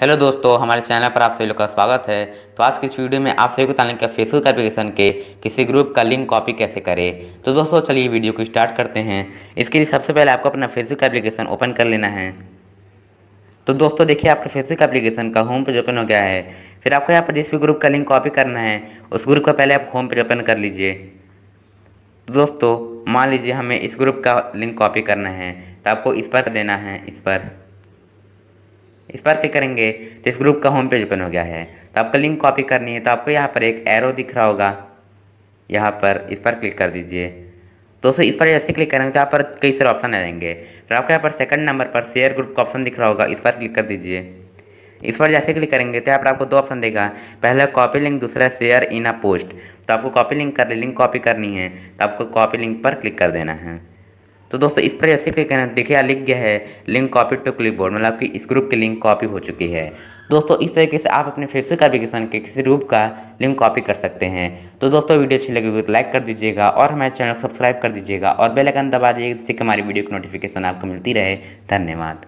hello दोस्तों हमारे channel पर आप सभी लोग का स्वागत है तो आज की इस वीडियो में आप सभी को बताने का फेसबुक एप्लीकेशन के किसी ग्रुप का लिंक कॉपी कैसे करें तो दोस्तों चलिए वीडियो को स्टार्ट करते हैं इसके लिए सबसे पहले आपको अपना फेसबुक एप्लीकेशन ओपन कर लेना है तो दोस्तों देखिए आपका फेसबुक एप्लीकेशन का होम पेज ओपन हो गया है फिर आपको यहाँ पर जिस भी ग्रुप का लिंक कॉपी करना है उस ग्रुप का पहले आप होम पेज ओपन कर लीजिए तो दोस्तों मान लीजिए हमें इस ग्रुप का लिंक कॉपी करना है तो आपको इस पर देना है इस पर इस पर क्लिक करेंगे तो इस ग्रुप का होम पेज ओपन हो गया है तो आपको लिंक कॉपी करनी है तो आपको यहाँ पर एक एरो दिख रहा होगा यहाँ पर इस पर क्लिक कर दीजिए दोस्तों इस पर जैसे क्लिक करेंगे तो यहाँ पर कई सारे ऑप्शन आ जाएंगे फिर आपको यहाँ पर सेकंड नंबर पर शेयर ग्रुप का ऑप्शन दिख रहा होगा इस पर क्लिक कर दीजिए इस पर जैसे क्लिक करेंगे तो यहाँ पर आपको दो ऑप्शन देगा पहला कॉपी लिंक दूसरा शेयर इन अ पोस्ट तो आपको कॉपी लिंक कर लिंक कॉपी करनी है तो आपको कॉपी लिंक पर क्लिक कर देना है तो दोस्तों इस पर ऐसे क्लिक करना देखिए यहाँ लिख गया है link copy to clipboard मतलब कि इस ग्रुप की लिंक कॉपी हो चुकी है दोस्तों इस तरीके से आप अपने फेसबुक एप्लीकेशन के किसी रूप का लिंक कॉपी कर सकते हैं तो दोस्तों वीडियो अच्छी लगी तो लाइक कर दीजिएगा और हमारे चैनल को सब्सक्राइब कर दीजिएगा और बेल आइकन दबा दीजिएगा जिससे कि हमारी वीडियो की नोटिफिकेशन आपको मिलती रहे धन्यवाद